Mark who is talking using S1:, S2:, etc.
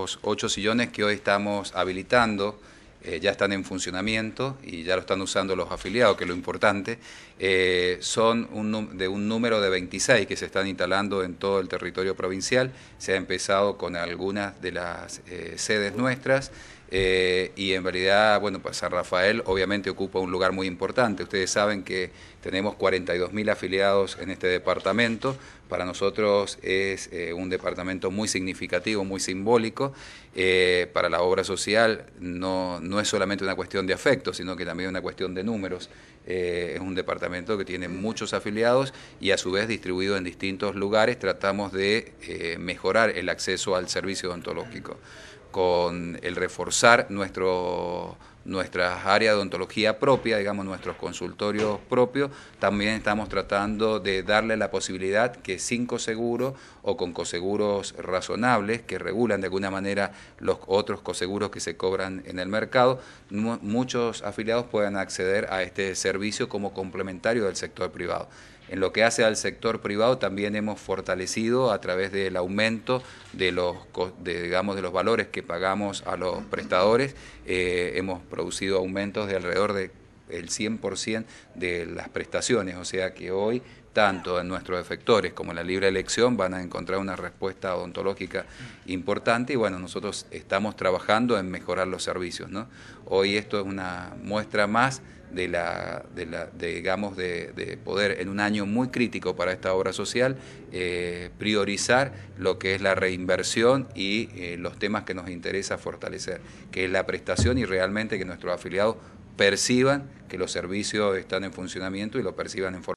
S1: los ocho sillones que hoy estamos habilitando. Eh, ya están en funcionamiento y ya lo están usando los afiliados, que es lo importante, eh, son de un número de 26 que se están instalando en todo el territorio provincial. Se ha empezado con algunas de las eh, sedes nuestras. Eh, y en realidad, bueno, pues San Rafael obviamente ocupa un lugar muy importante. Ustedes saben que tenemos 42.000 afiliados en este departamento. Para nosotros es eh, un departamento muy significativo, muy simbólico. Eh, para la obra social no, es solamente una cuestión de afecto, sino que también es una cuestión de números. es un departamento que tiene muchos afiliados y a su vez distribuido en distintos lugares. Tratamos de mejorar el acceso al servicio odontológico con el reforzar nuestro nuestras áreas de odontología propia, digamos nuestros consultorios propios, también estamos tratando de darle la posibilidad que sin coseguros o con coseguros razonables que regulan de alguna manera los otros coseguros que se cobran en el mercado, muchos afiliados puedan acceder a este servicio como complementario del sector privado. En lo que hace al sector privado también hemos fortalecido a través del aumento de los, digamos, de los valores que pagamos a los prestadores, eh, hemos producido aumentos de alrededor del por 100% de las prestaciones, o sea que hoy tanto en nuestros efectores como en la libre elección van a encontrar una respuesta odontológica importante y bueno, nosotros estamos trabajando en mejorar los servicios. ¿no? Hoy esto es una muestra más de la, de digamos, de, poder en un año muy crítico para esta obra social eh, priorizar lo que es la reinversión y eh, los temas que nos interesa fortalecer, que es la prestación y realmente que nuestros afiliados perciban que los servicios están en funcionamiento y lo perciban en forma.